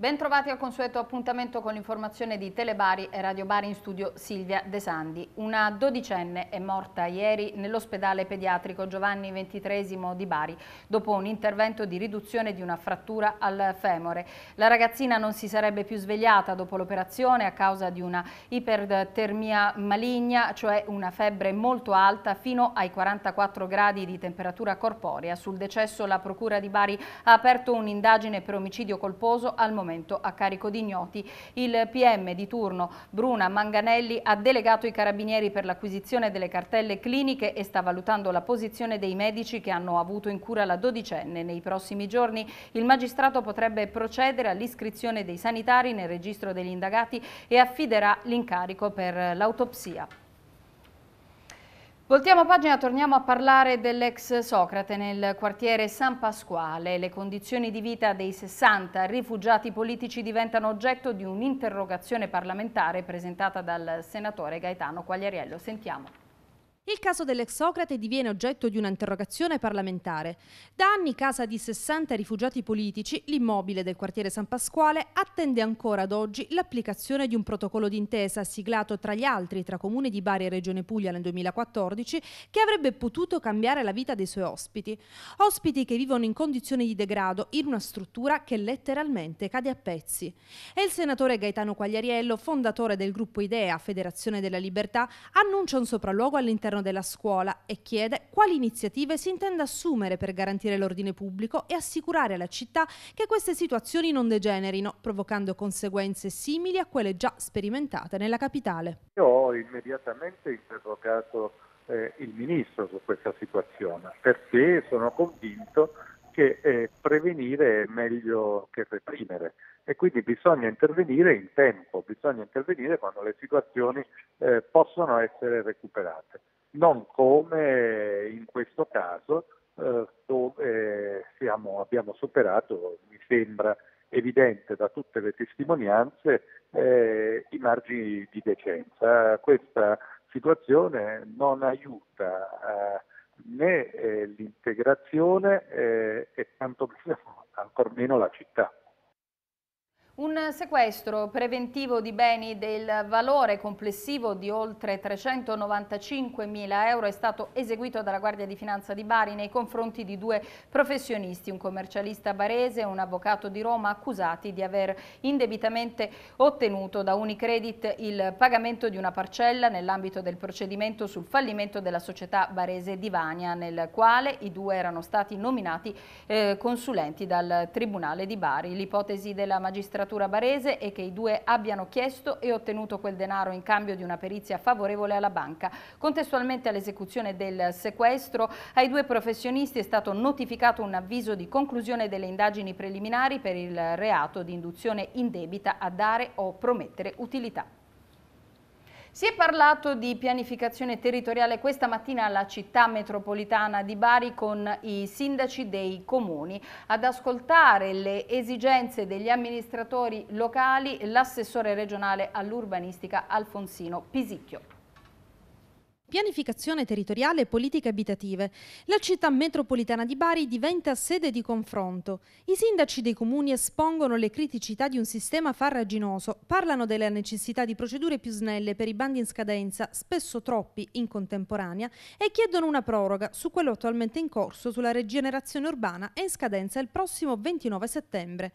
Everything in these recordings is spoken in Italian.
Ben trovati al consueto appuntamento con l'informazione di Telebari e Radio Bari in studio Silvia De Sandi. Una dodicenne è morta ieri nell'ospedale pediatrico Giovanni XXIII di Bari dopo un intervento di riduzione di una frattura al femore. La ragazzina non si sarebbe più svegliata dopo l'operazione a causa di una ipertermia maligna, cioè una febbre molto alta fino ai 44 gradi di temperatura corporea. Sul decesso la Procura di Bari ha aperto un'indagine per omicidio colposo al momento momento a carico di ignoti. Il PM di turno Bruna Manganelli ha delegato i carabinieri per l'acquisizione delle cartelle cliniche e sta valutando la posizione dei medici che hanno avuto in cura la dodicenne. Nei prossimi giorni il magistrato potrebbe procedere all'iscrizione dei sanitari nel registro degli indagati e affiderà l'incarico per l'autopsia. Voltiamo pagina, torniamo a parlare dell'ex Socrate nel quartiere San Pasquale. Le condizioni di vita dei 60 rifugiati politici diventano oggetto di un'interrogazione parlamentare presentata dal senatore Gaetano Quagliariello. Sentiamo. Il caso dell'ex-Socrate diviene oggetto di un'interrogazione parlamentare. Da anni casa di 60 rifugiati politici, l'immobile del quartiere San Pasquale attende ancora ad oggi l'applicazione di un protocollo d'intesa siglato tra gli altri tra comune di Bari e Regione Puglia nel 2014 che avrebbe potuto cambiare la vita dei suoi ospiti. Ospiti che vivono in condizioni di degrado in una struttura che letteralmente cade a pezzi. E il senatore Gaetano Quagliariello, fondatore del gruppo Idea, Federazione della Libertà, annuncia un sopralluogo all'interno all'interno della scuola e chiede quali iniziative si intenda assumere per garantire l'ordine pubblico e assicurare alla città che queste situazioni non degenerino, provocando conseguenze simili a quelle già sperimentate nella capitale. Io ho immediatamente interrogato eh, il Ministro su questa situazione perché sono convinto che eh, prevenire è meglio che reprimere e quindi bisogna intervenire in tempo, bisogna intervenire quando le situazioni eh, possono essere recuperate non come in questo caso eh, dove siamo, abbiamo superato, mi sembra evidente da tutte le testimonianze, eh, i margini di decenza. Questa situazione non aiuta eh, né eh, l'integrazione eh, e tanto più ancor meno la città. Un sequestro preventivo di beni del valore complessivo di oltre 395 mila euro è stato eseguito dalla Guardia di Finanza di Bari nei confronti di due professionisti, un commercialista barese e un avvocato di Roma, accusati di aver indebitamente ottenuto da Unicredit il pagamento di una parcella nell'ambito del procedimento sul fallimento della società barese Divania, nel quale i due erano stati nominati eh, consulenti dal Tribunale di Bari. L'ipotesi della magistratura magistratura barese e che i due abbiano chiesto e ottenuto quel denaro in cambio di una perizia favorevole alla banca. Contestualmente all'esecuzione del sequestro ai due professionisti è stato notificato un avviso di conclusione delle indagini preliminari per il reato di induzione indebita a dare o promettere utilità. Si è parlato di pianificazione territoriale questa mattina alla città metropolitana di Bari con i sindaci dei comuni. Ad ascoltare le esigenze degli amministratori locali l'assessore regionale all'urbanistica Alfonsino Pisicchio. Pianificazione territoriale e politiche abitative. La città metropolitana di Bari diventa sede di confronto. I sindaci dei comuni espongono le criticità di un sistema farraginoso, parlano della necessità di procedure più snelle per i bandi in scadenza, spesso troppi in contemporanea, e chiedono una proroga su quello attualmente in corso sulla rigenerazione urbana e in scadenza il prossimo 29 settembre.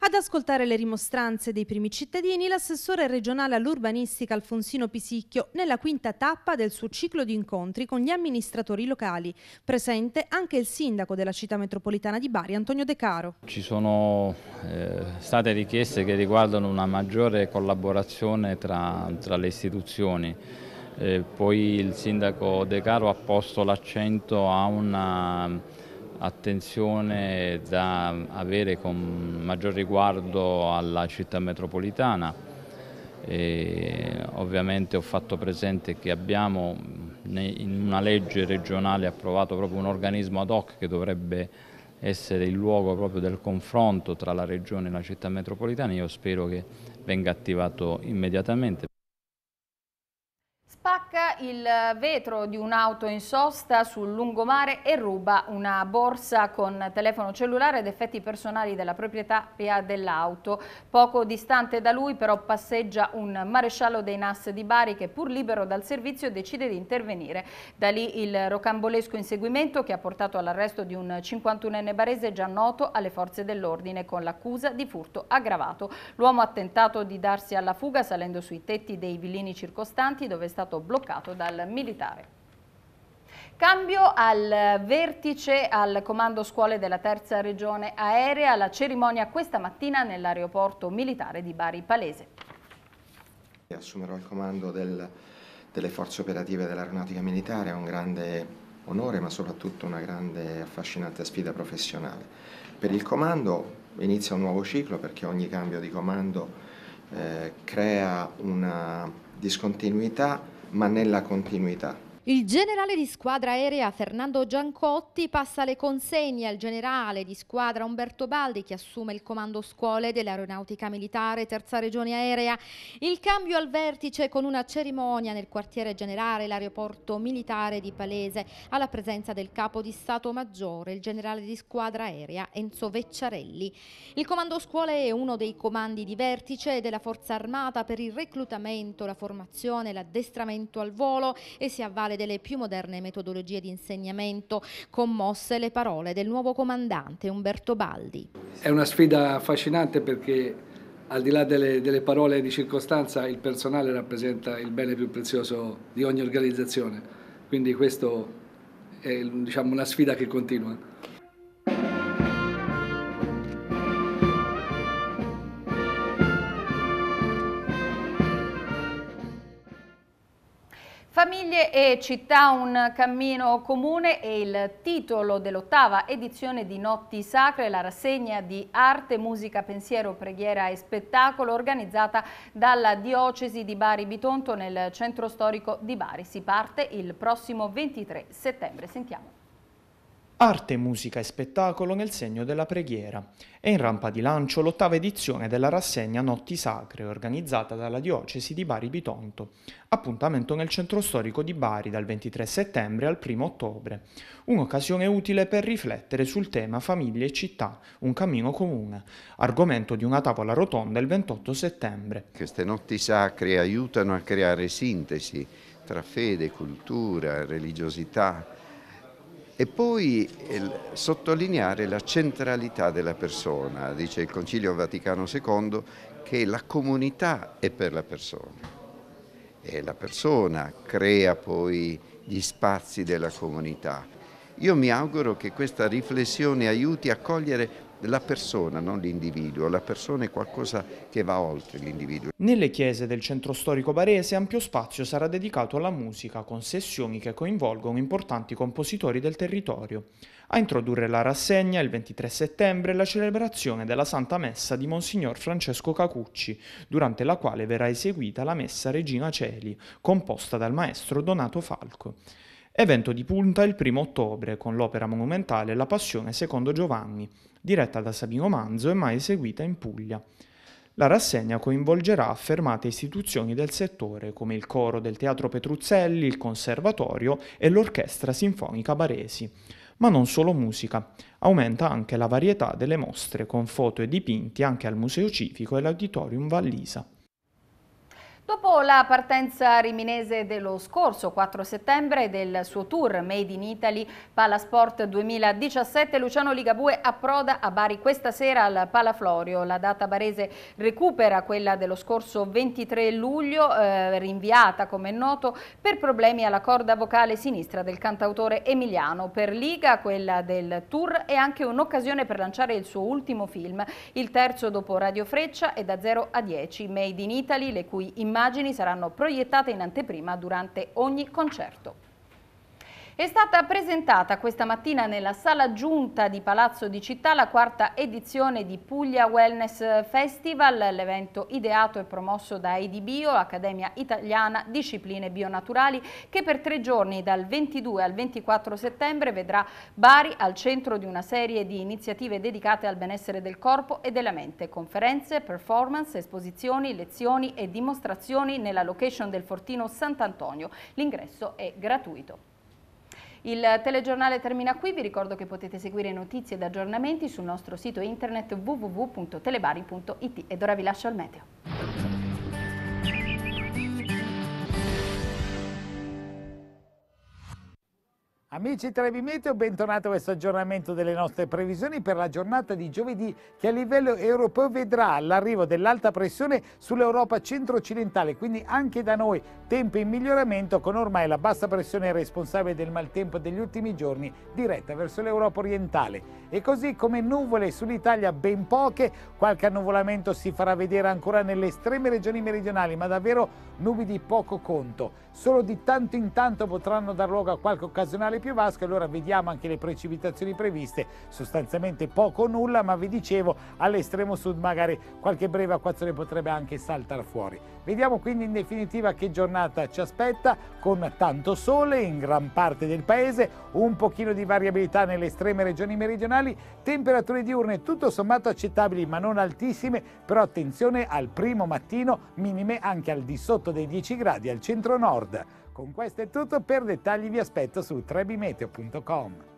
Ad ascoltare le rimostranze dei primi cittadini, l'assessore regionale all'urbanistica Alfonsino Pisicchio nella quinta tappa del suo ciclo di incontri con gli amministratori locali, presente anche il sindaco della città metropolitana di Bari, Antonio De Caro. Ci sono eh, state richieste che riguardano una maggiore collaborazione tra, tra le istituzioni. Eh, poi il sindaco De Caro ha posto l'accento a una attenzione da avere con maggior riguardo alla città metropolitana e ovviamente ho fatto presente che abbiamo in una legge regionale approvato proprio un organismo ad hoc che dovrebbe essere il luogo proprio del confronto tra la regione e la città metropolitana. Io spero che venga attivato immediatamente spacca il vetro di un'auto in sosta sul lungomare e ruba una borsa con telefono cellulare ed effetti personali della proprietaria dell'auto. Poco distante da lui però passeggia un maresciallo dei NAS di Bari che pur libero dal servizio decide di intervenire. Da lì il rocambolesco inseguimento che ha portato all'arresto di un 51enne barese già noto alle forze dell'ordine con l'accusa di furto aggravato. L'uomo ha tentato di darsi alla fuga salendo sui tetti dei villini circostanti dove è stato bloccato bloccato dal militare. Cambio al vertice al comando scuole della terza regione aerea, la cerimonia questa mattina nell'aeroporto militare di Bari Palese. Assumerò il comando del, delle forze operative dell'aeronautica militare, è un grande onore ma soprattutto una grande affascinante sfida professionale. Per il comando inizia un nuovo ciclo perché ogni cambio di comando eh, crea una discontinuità ma nella continuità. Il generale di squadra aerea Fernando Giancotti passa le consegne al generale di squadra Umberto Baldi che assume il comando scuole dell'aeronautica militare terza regione aerea. Il cambio al vertice con una cerimonia nel quartiere generale l'aeroporto militare di Palese alla presenza del capo di Stato Maggiore, il generale di squadra aerea Enzo Vecciarelli. Il comando scuole è uno dei comandi di vertice della Forza Armata per il reclutamento, la formazione, e l'addestramento al volo e si avvale delle più moderne metodologie di insegnamento, commosse le parole del nuovo comandante Umberto Baldi. È una sfida affascinante perché al di là delle, delle parole di circostanza il personale rappresenta il bene più prezioso di ogni organizzazione, quindi questo è diciamo, una sfida che continua. Famiglie e città un cammino comune è il titolo dell'ottava edizione di Notti Sacre, la rassegna di arte, musica, pensiero, preghiera e spettacolo organizzata dalla Diocesi di Bari Bitonto nel centro storico di Bari. Si parte il prossimo 23 settembre. Sentiamo. Arte, musica e spettacolo nel segno della preghiera. È in rampa di lancio l'ottava edizione della rassegna Notti Sacre, organizzata dalla diocesi di Bari Bitonto. Appuntamento nel centro storico di Bari dal 23 settembre al 1 ottobre. Un'occasione utile per riflettere sul tema famiglie e città, un cammino comune, argomento di una tavola rotonda il 28 settembre. Queste notti sacre aiutano a creare sintesi tra fede, cultura, religiosità, e poi il, eh, sottolineare la centralità della persona, dice il Concilio Vaticano II, che la comunità è per la persona e la persona crea poi gli spazi della comunità. Io mi auguro che questa riflessione aiuti a cogliere la persona, non l'individuo, la persona è qualcosa che va oltre l'individuo. Nelle chiese del centro storico barese ampio spazio sarà dedicato alla musica con sessioni che coinvolgono importanti compositori del territorio. A introdurre la rassegna il 23 settembre la celebrazione della Santa Messa di Monsignor Francesco Cacucci, durante la quale verrà eseguita la Messa Regina Celi, composta dal maestro Donato Falco. Evento di punta il 1 ottobre con l'opera monumentale La Passione secondo Giovanni, diretta da Sabino Manzo e mai eseguita in Puglia. La rassegna coinvolgerà affermate istituzioni del settore come il coro del Teatro Petruzzelli, il Conservatorio e l'Orchestra Sinfonica Baresi. Ma non solo musica, aumenta anche la varietà delle mostre con foto e dipinti anche al Museo Civico e l'Auditorium Vallisa. Dopo la partenza riminese dello scorso 4 settembre del suo tour Made in Italy Palasport 2017, Luciano Ligabue approda a Bari questa sera al Palaflorio. La data barese recupera quella dello scorso 23 luglio, eh, rinviata come è noto per problemi alla corda vocale sinistra del cantautore Emiliano. Per Liga quella del tour è anche un'occasione per lanciare il suo ultimo film, il terzo dopo Radio Freccia e da 0 a 10, Made in Italy, le cui immagini immagini saranno proiettate in anteprima durante ogni concerto. È stata presentata questa mattina nella sala giunta di Palazzo di Città la quarta edizione di Puglia Wellness Festival, l'evento ideato e promosso da EDBio, Accademia Italiana Discipline Bionaturali, che per tre giorni dal 22 al 24 settembre vedrà Bari al centro di una serie di iniziative dedicate al benessere del corpo e della mente, conferenze, performance, esposizioni, lezioni e dimostrazioni nella location del Fortino Sant'Antonio. L'ingresso è gratuito. Il telegiornale termina qui, vi ricordo che potete seguire notizie ed aggiornamenti sul nostro sito internet www.telebari.it ed ora vi lascio al meteo. Amici Trevi Meteo, bentornati a questo aggiornamento delle nostre previsioni per la giornata di giovedì che a livello europeo vedrà l'arrivo dell'alta pressione sull'Europa centro-occidentale, quindi anche da noi tempo in miglioramento con ormai la bassa pressione responsabile del maltempo degli ultimi giorni diretta verso l'Europa orientale. E così come nuvole sull'Italia ben poche, qualche annuvolamento si farà vedere ancora nelle estreme regioni meridionali, ma davvero nubi di poco conto. Solo di tanto in tanto potranno dar luogo a qualche occasionale più più vasco, allora vediamo anche le precipitazioni previste, sostanzialmente poco o nulla, ma vi dicevo all'estremo sud magari qualche breve acquazzone potrebbe anche saltare fuori. Vediamo quindi in definitiva che giornata ci aspetta con tanto sole in gran parte del paese, un pochino di variabilità nelle estreme regioni meridionali, temperature diurne tutto sommato accettabili ma non altissime, però attenzione al primo mattino minime anche al di sotto dei 10 gradi al centro nord. Con questo è tutto, per dettagli vi aspetto su trebimeteo.com.